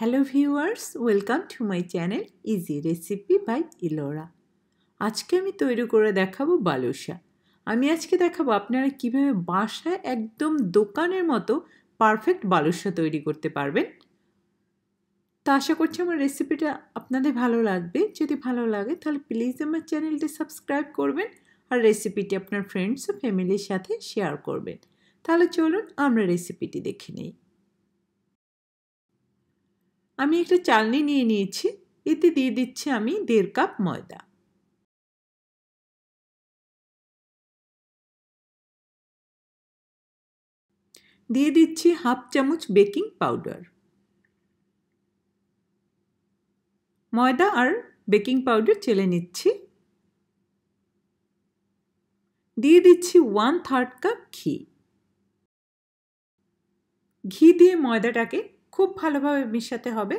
Hello viewers welcome to my channel easy recipe by Ilora আজকে আমি তৈরি করে দেখাবো বালুসা আমি আজকে দেখাবো আপনারা কিভাবে বাসায় একদম দোকানের মতো পারফেক্ট বালুসা তৈরি করতে পারবেন তো আশা করছি আমার রেসিপিটা আপনাদের ভালো লাগবে যদি ভালো লাগে তাহলে প্লিজ আমার চ্যানেলটি সাবস্ক্রাইব করবেন আর রেসিপিটি আপনার ফ্রেন্ডস ও ফ্যামিলির সাথে শেয়ার করবেন তাহলে চলুন আমরা রেসিপিটি দেখে নিই আমি একটা চালনি নিয়ে নিয়েছি এতে দিয়ে দিচ্ছি আমি দেড় কাপ ময়দা দিয়ে দিচ্ছি হাফ চামচ বেকিং পাউডার ময়দা আর বেকিং পাউডার চেলে নিচ্ছি দিয়ে দিচ্ছি ওয়ান থার্ড কাপ ঘি ঘি দিয়ে ময়দাটাকে খুব ভালোভাবে মিশাতে হবে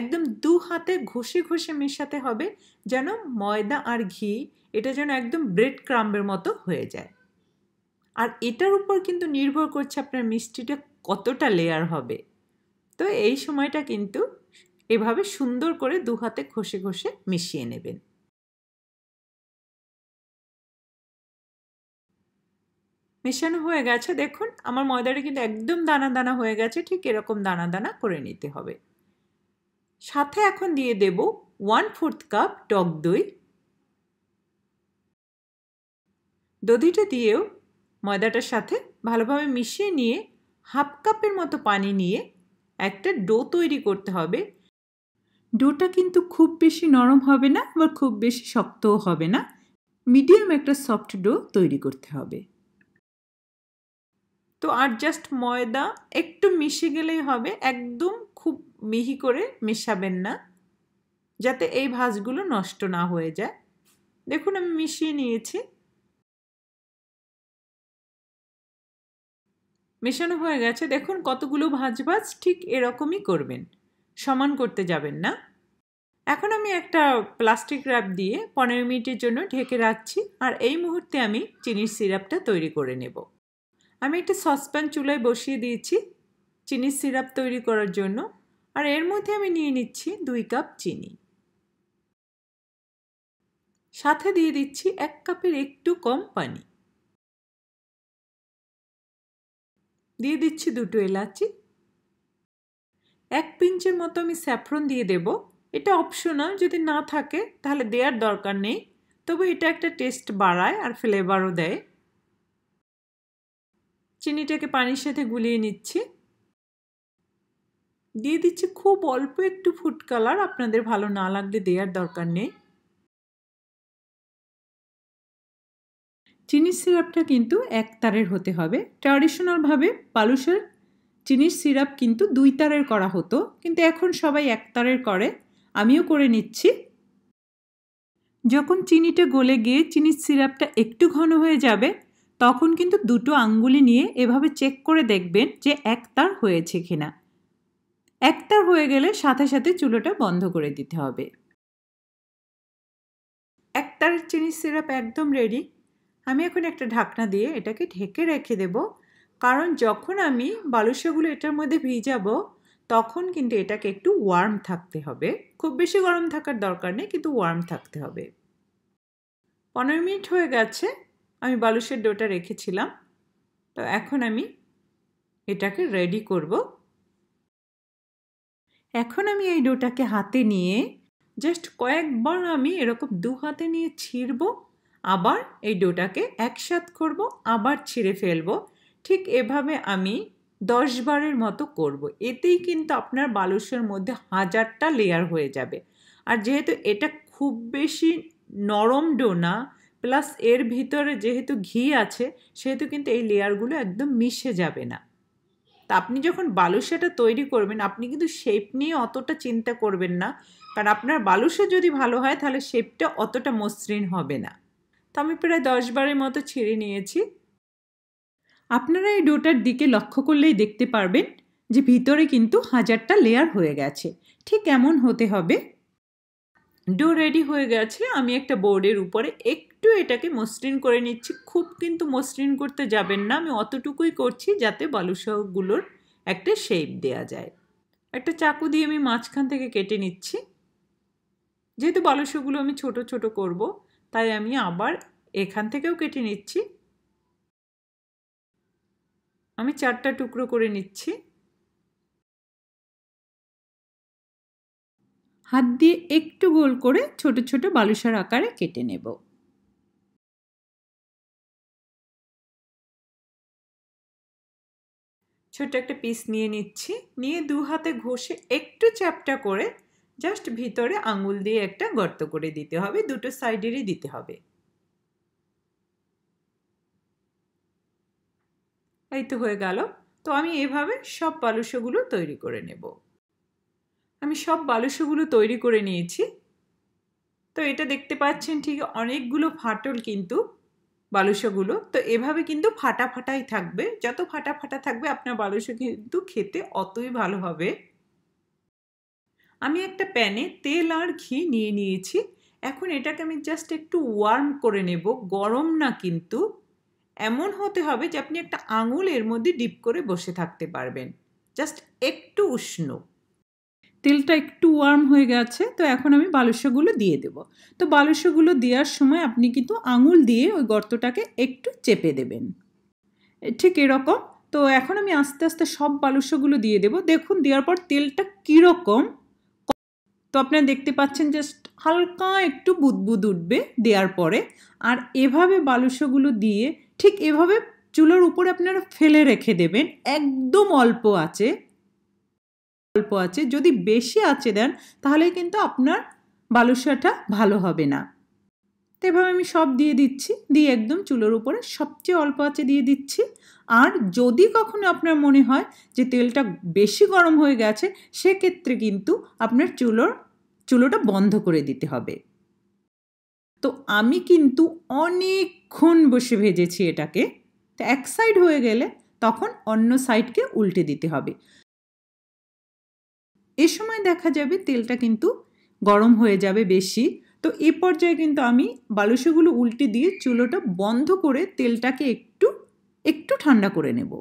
একদম দু হাতে ঘষে ঘষে মেশাতে হবে যেন ময়দা আর ঘি এটা যেন একদম ব্রেড ক্রাম্বের মতো হয়ে যায় আর এটার উপর কিন্তু নির্ভর করছে আপনার মিষ্টিটা কতটা লেয়ার হবে তো এই সময়টা কিন্তু এভাবে সুন্দর করে দু হাতে ঘষে ঘষে মিশিয়ে নেবেন মেশানো হয়ে গেছে দেখুন আমার ময়দাটা কিন্তু একদম দানা দানা হয়ে গেছে ঠিক এরকম দানা দানা করে নিতে হবে সাথে এখন দিয়ে দেব ওয়ান ফোর্থ কাপ টক দই দধিটা দিয়েও ময়দাটার সাথে ভালোভাবে মিশিয়ে নিয়ে হাফ কাপের মতো পানি নিয়ে একটা ডো তৈরি করতে হবে ডোটা কিন্তু খুব বেশি নরম হবে না আবার খুব বেশি শক্তও হবে না মিডিয়াম একটা সফট ডো তৈরি করতে হবে তো আর জাস্ট ময়দা একটু মিশে গেলেই হবে একদম খুব মিহি করে মেশাবেন না যাতে এই ভাজগুলো নষ্ট না হয়ে যায় দেখুন আমি মিশিয়ে নিয়েছি মেশানো হয়ে গেছে দেখুন কতগুলো ভাজ ভাজ ঠিক এরকমই করবেন সমান করতে যাবেন না এখন আমি একটা প্লাস্টিক র্যাপ দিয়ে পনেরো মিনিটের জন্য ঢেকে রাখছি আর এই মুহূর্তে আমি চিনির সিরাপটা তৈরি করে নেব আমি একটা সসপ্যান চুলায় বসিয়ে দিয়েছি চিনির সিরাপ তৈরি করার জন্য আর এর মধ্যে আমি নিয়ে নিচ্ছি দুই কাপ চিনি সাথে দিয়ে দিচ্ছি এক কাপের একটু কম পানি দিয়ে দিচ্ছি দুটো এলাচি এক পিঞ্চের মতো আমি স্যাফ্রন দিয়ে দেব এটা অপশনাল যদি না থাকে তাহলে দেওয়ার দরকার নেই তবে এটা একটা টেস্ট বাড়ায় আর ফ্লেভারও দেয় চিনিটাকে পানির সাথে গুলিয়ে নিচ্ছি দিয়ে দিচ্ছি খুব অল্প একটু ফুড কালার আপনাদের ভালো না লাগলে দেওয়ার দরকার নেই চিনির সিরাপটা কিন্তু এক তারের হতে হবে ট্র্যাডিশনালভাবে পালুসের চিনির সিরাপ কিন্তু দুই তারের করা হতো কিন্তু এখন সবাই এক তারের করে আমিও করে নিচ্ছি যখন চিনিটা গলে গিয়ে চিনির সিরাপটা একটু ঘন হয়ে যাবে তখন কিন্তু দুটো আঙ্গুলি নিয়ে এভাবে চেক করে দেখবেন যে একতার হয়েছে কিনা একতার হয়ে গেলে সাথে সাথে চুলোটা বন্ধ করে দিতে হবে একতার চিনি সিরাপ একদম রেডি আমি এখন একটা ঢাকনা দিয়ে এটাকে ঢেকে রেখে দেব কারণ যখন আমি বালুসাগুলো এটার মধ্যে ভিজাব তখন কিন্তু এটাকে একটু ওয়ার্ম থাকতে হবে খুব বেশি গরম থাকার দরকার নেই কিন্তু ওয়ার্ম থাকতে হবে পনেরো মিনিট হয়ে গেছে আমি বালুশের ডোটা রেখেছিলাম তো এখন আমি এটাকে রেডি করব এখন আমি এই ডোটাকে হাতে নিয়ে জাস্ট কয়েকবার আমি এরকম দু হাতে নিয়ে ছিঁড়ব আবার এই ডোটাকে একসাথ করব আবার ছিঁড়ে ফেলব ঠিক এভাবে আমি দশ বারের মতো করব। এতেই কিন্তু আপনার বালুশের মধ্যে হাজারটা লেয়ার হয়ে যাবে আর যেহেতু এটা খুব বেশি নরম ডো না প্লাস এর ভিতরে যেহেতু ঘি আছে সেহেতু কিন্তু এই লেয়ারগুলো একদম মিশে যাবে না তা আপনি যখন বালুসাটা তৈরি করবেন আপনি কিন্তু শেপ নিয়ে অতটা চিন্তা করবেন না কারণ আপনার বালুসা যদি ভালো হয় তাহলে শেপটা অতটা মসৃণ হবে না তো আমি প্রায় দশ বারের মতো ছিঁড়ে নিয়েছি আপনারা এই ডোটার দিকে লক্ষ্য করলেই দেখতে পারবেন যে ভিতরে কিন্তু হাজারটা লেয়ার হয়ে গেছে ঠিক এমন হতে হবে ডো রেডি হয়ে গেছে আমি একটা বোর্ডের উপরে এক একটু এটাকে মসৃণ করে নিচ্ছি খুব কিন্তু মসৃণ করতে যাবেন না আমি অতটুকুই করছি যাতে বালুশাহগুলোর একটা শেপ দেয়া যায় একটা চাকু দিয়ে আমি মাঝখান থেকে কেটে নিচ্ছি যেহেতু বালুশাহগুলো আমি ছোট ছোট করব তাই আমি আবার এখান থেকেও কেটে নিচ্ছি আমি চারটা টুকরো করে নিচ্ছি হাত দিয়ে একটু গোল করে ছোট ছোট বালুসার আকারে কেটে নেব ছোট্ট একটা পিস নিয়ে নিচ্ছি নিয়ে দু হাতে ঘষে একটু চ্যাপটা করে জাস্ট ভিতরে আঙুল দিয়ে একটা গর্ত করে দিতে হবে দুটো সাইডেরই দিতে হবে এই তো হয়ে গেল তো আমি এভাবে সব বালুসগুলো তৈরি করে নেব আমি সব বালুসগুলো তৈরি করে নিয়েছি তো এটা দেখতে পাচ্ছেন ঠিক অনেকগুলো ফাটল কিন্তু বালুসাগুলো তো এভাবে কিন্তু ফাটা ফাটাই থাকবে যত ফাটা ফাটা থাকবে আপনার বালুসা কিন্তু খেতে অতই ভালো হবে আমি একটা প্যানে তেল আর ঘি নিয়ে নিয়েছি এখন এটাকে আমি জাস্ট একটু ওয়ার্ম করে নেব গরম না কিন্তু এমন হতে হবে যে আপনি একটা আঙুল এর মধ্যে ডিপ করে বসে থাকতে পারবেন জাস্ট একটু উষ্ণ তেলটা একটু ওয়ার্ম হয়ে গেছে তো এখন আমি বালুসাগুলো দিয়ে দেব তো বালুসাগুলো দেওয়ার সময় আপনি কিন্তু আঙুল দিয়ে ওই গর্তটাকে একটু চেপে দেবেন ঠিক এরকম তো এখন আমি আস্তে আস্তে সব বালুসাগুলো দিয়ে দেব দেখুন দেওয়ার পর তেলটা কীরকম তো আপনারা দেখতে পাচ্ছেন জাস্ট হালকা একটু বুদবুদ উঠবে দেওয়ার পরে আর এভাবে বালুসাগুলো দিয়ে ঠিক এভাবে চুলোর উপরে আপনারা ফেলে রেখে দেবেন একদম অল্প আছে অল্প আছে যদি বেশি আছে দেন তাহলে কিন্তু আপনার বালুসাটা ভালো হবে না তো এভাবে আমি সব দিয়ে দিচ্ছি দিয়ে একদম চুলোর উপরে সবচেয়ে অল্প আছে দিয়ে দিচ্ছি আর যদি কখনো আপনার মনে হয় যে তেলটা বেশি গরম হয়ে গেছে সেক্ষেত্রে কিন্তু আপনার চুলোর চুলোটা বন্ধ করে দিতে হবে তো আমি কিন্তু অনেকক্ষণ বসে ভেজেছি এটাকে তো এক সাইড হয়ে গেলে তখন অন্য সাইডকে উল্টে দিতে হবে এ সময় দেখা যাবে তেলটা কিন্তু গরম হয়ে যাবে বেশি তো এ পর্যায়ে কিন্তু আমি বালুশগুলো উল্টে দিয়ে চুলোটা বন্ধ করে তেলটাকে একটু একটু ঠান্ডা করে নেব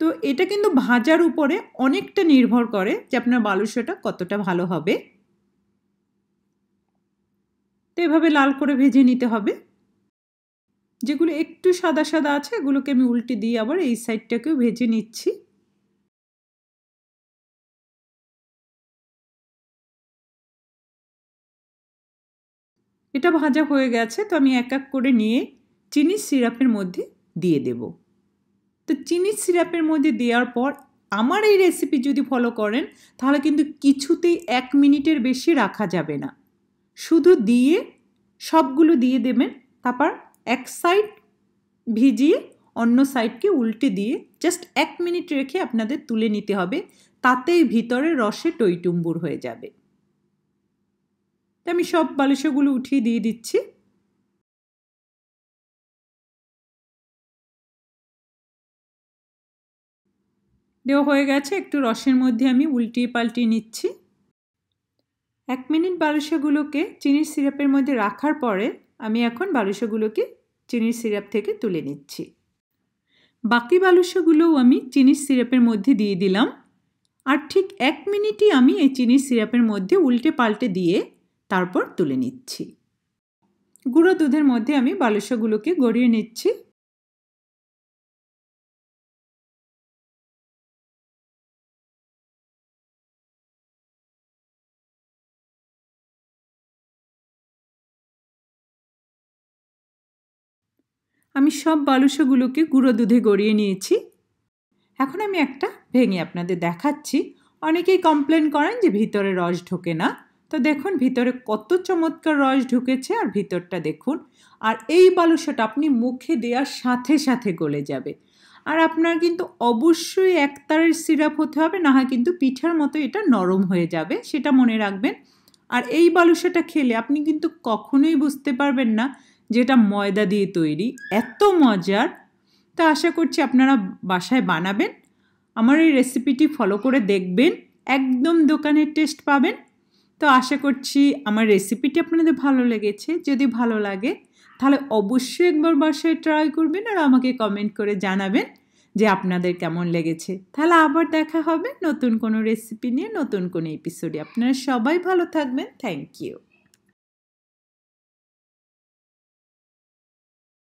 তো এটা কিন্তু ভাজার উপরে অনেকটা নির্ভর করে যে আপনার বালুশাটা কতটা ভালো হবে তো এভাবে লাল করে ভেজে নিতে হবে যেগুলো একটু সাদা সাদা আছে এগুলোকে আমি উল্টে দিয়ে আবার এই সাইডটাকেও ভেজে নিচ্ছি এটা ভাজা হয়ে গেছে তো আমি এক এক করে নিয়ে চিনি সিরাপের মধ্যে দিয়ে দেব তো চিনি সিরাপের মধ্যে দেওয়ার পর আমার এই রেসিপি যদি ফলো করেন তাহলে কিন্তু কিছুতেই এক মিনিটের বেশি রাখা যাবে না শুধু দিয়ে সবগুলো দিয়ে দেবেন তারপর এক সাইড ভিজিয়ে অন্য সাইডকে উল্টে দিয়ে জাস্ট এক মিনিট রেখে আপনাদের তুলে নিতে হবে তাতেই ভিতরে রসে টইটুম্বুর হয়ে যাবে তো আমি সব বালিশগুলো উঠিয়ে দিয়ে দিচ্ছি দেওয়া হয়ে গেছে একটু রসের মধ্যে আমি উল্টিয়ে পাল্টিয়ে নিচ্ছি এক মিনিট বালুসাগুলোকে চিনির সিরাপের মধ্যে রাখার পরে আমি এখন বালুসাগুলোকে চিনির সিরাপ থেকে তুলে নিচ্ছি বাকি বালুসাগুলোও আমি চিনির সিরাপের মধ্যে দিয়ে দিলাম আর ঠিক এক মিনিটই আমি এই চিনির সিরাপের মধ্যে উল্টে পাল্টে দিয়ে তারপর তুলে নিচ্ছি গুঁড়ো দুধের মধ্যে আমি বালুসাগুলোকে গড়িয়ে নিচ্ছি আমি সব বালুসাগুলোকে গুঁড়ো দুধে গড়িয়ে নিয়েছি এখন আমি একটা ভেঙে আপনাদের দেখাচ্ছি অনেকেই কমপ্লেন করেন যে ভিতরে রস ঢোকে না তো দেখুন ভিতরে কত চমৎকার রস ঢুকেছে আর ভিতরটা দেখুন আর এই বালুসাটা আপনি মুখে দেওয়ার সাথে সাথে গলে যাবে আর আপনার কিন্তু অবশ্যই একতারের সিরাপ হতে হবে না হয় কিন্তু পিঠার মতো এটা নরম হয়ে যাবে সেটা মনে রাখবেন আর এই বালুসাটা খেলে আপনি কিন্তু কখনোই বুঝতে পারবেন না যেটা ময়দা দিয়ে তৈরি এত মজার তা আশা করছি আপনারা বাসায় বানাবেন আমার এই রেসিপিটি ফলো করে দেখবেন একদম দোকানের টেস্ট পাবেন তো আশা করছি আমার রেসিপিটি আপনাদের ভালো লেগেছে যদি ভালো লাগে তাহলে অবশ্যই একবার বাসায় ট্রাই করবেন আর আমাকে কমেন্ট করে জানাবেন যে আপনাদের কেমন লেগেছে তাহলে আবার দেখা হবে নতুন কোনো রেসিপি নিয়ে নতুন কোনো এপিসোডে আপনারা সবাই ভালো থাকবেন থ্যাংক ইউ